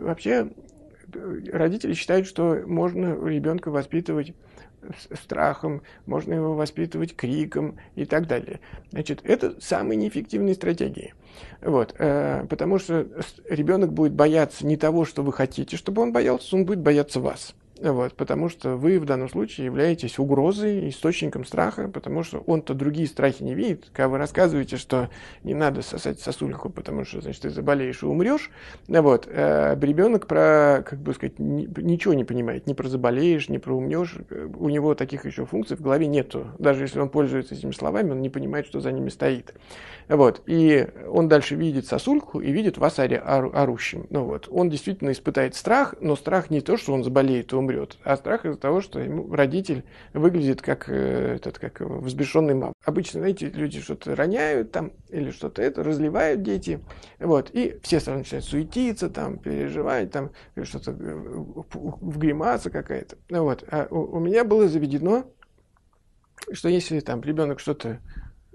Вообще э, родители считают, что можно ребенка воспитывать страхом, можно его воспитывать криком и так далее. Значит, это самые неэффективные стратегии. Вот, э, потому что ребенок будет бояться не того, что вы хотите, чтобы он боялся, он будет бояться вас. Вот, потому что вы в данном случае являетесь угрозой, источником страха, потому что он-то другие страхи не видит. Когда вы рассказываете, что не надо сосать сосульку, потому что, значит, ты заболеешь и умрешь, вот, а э, ребенок про, как бы сказать, ничего не понимает, не про заболеешь, не про умнешь, у него таких еще функций в голове нету. Даже если он пользуется этими словами, он не понимает, что за ними стоит. Вот, и он дальше видит сосульку и видит вас орущим. Ну вот, он действительно испытает страх, но страх не то, что он заболеет и умрет, умрет, а страх из-за того, что ему родитель выглядит как, э, этот, как взбешенный мам. Обычно, знаете, люди что-то роняют там или что-то это, разливают дети, вот, и все сразу начинают суетиться, там, переживать, там, э, что-то э, в гримаса какая-то, Ну вот. А у, у меня было заведено, что если там ребенок что-то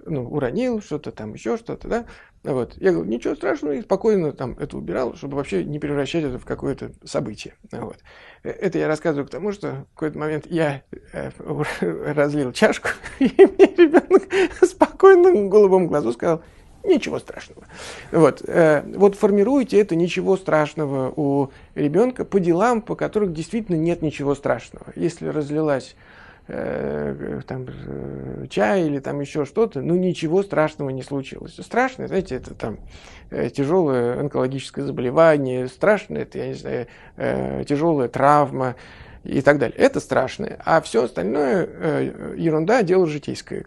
ну, уронил, что-то там еще что-то, да. Вот. Я говорю ничего страшного, и спокойно там это убирал, чтобы вообще не превращать это в какое-то событие. Вот. Э, это я рассказываю к тому, что в какой-то момент я э, разлил чашку, и мне ребенок спокойно голубом глазу сказал, ничего страшного. Вот, э, вот формируйте это ничего страшного у ребенка по делам, по которых действительно нет ничего страшного. Если разлилась Э, там, э, чай или там еще что-то, ну ничего страшного не случилось. Страшное, знаете, это там э, тяжелое онкологическое заболевание, страшное, это, я не знаю, тяжелая травма и так далее. Это страшное. А все остальное ерунда, дело житейское.